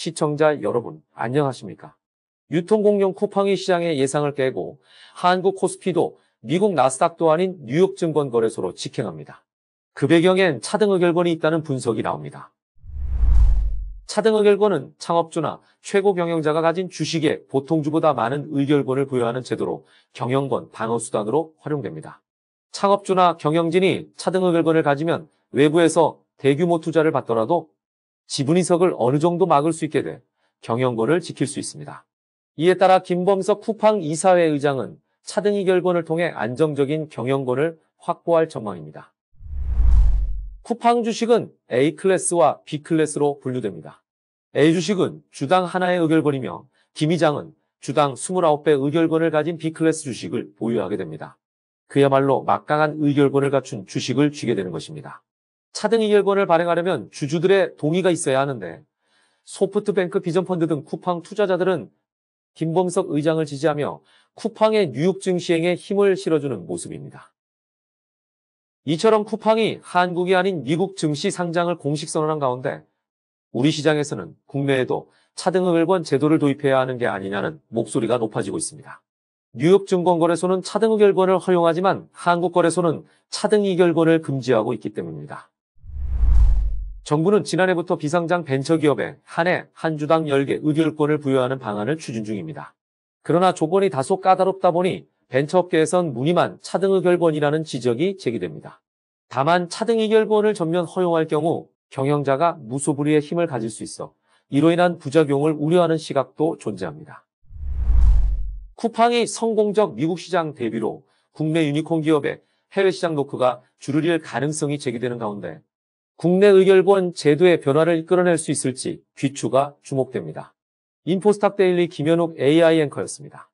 시청자 여러분 안녕하십니까? 유통공룡 쿠팡이 시장의 예상을 깨고 한국 코스피도 미국 나스닥도 아닌 뉴욕 증권거래소로 직행합니다. 그 배경엔 차등 의결권이 있다는 분석이 나옵니다. 차등 의결권은 창업주나 최고 경영자가 가진 주식에 보통주보다 많은 의결권을 부여하는 제도로 경영권 방어수단으로 활용됩니다. 창업주나 경영진이 차등 의결권을 가지면 외부에서 대규모 투자를 받더라도 지분 이석을 어느 정도 막을 수 있게 돼 경영권을 지킬 수 있습니다. 이에 따라 김범석 쿠팡 이사회 의장은 차등이 결권을 통해 안정적인 경영권을 확보할 전망입니다. 쿠팡 주식은 A클래스와 B클래스로 분류됩니다. A주식은 주당 하나의 의결권이며 김 의장은 주당 29배 의결권을 가진 B클래스 주식을 보유하게 됩니다. 그야말로 막강한 의결권을 갖춘 주식을 쥐게 되는 것입니다. 차등이 결권을 발행하려면 주주들의 동의가 있어야 하는데 소프트뱅크 비전펀드 등 쿠팡 투자자들은 김범석 의장을 지지하며 쿠팡의 뉴욕 증시행에 힘을 실어주는 모습입니다. 이처럼 쿠팡이 한국이 아닌 미국 증시 상장을 공식 선언한 가운데 우리 시장에서는 국내에도 차등의결권 제도를 도입해야 하는 게 아니냐는 목소리가 높아지고 있습니다. 뉴욕 증권거래소는 차등의결권을 허용하지만 한국거래소는 차등의결권을 금지하고 있기 때문입니다. 정부는 지난해부터 비상장 벤처기업에 한해 한 주당 10개 의결권을 부여하는 방안을 추진 중입니다. 그러나 조건이 다소 까다롭다 보니 벤처업계에선 무늬만 차등 의결권이라는 지적이 제기됩니다. 다만 차등 의결권을 전면 허용할 경우 경영자가 무소불위의 힘을 가질 수 있어 이로 인한 부작용을 우려하는 시각도 존재합니다. 쿠팡이 성공적 미국 시장 대비로 국내 유니콘 기업의 해외 시장 노크가 줄를이 가능성이 제기되는 가운데 국내 의결본 제도의 변화를 끌어낼수 있을지 귀추가 주목됩니다. 인포스탁 데일리 김현욱 AI 앵커였습니다.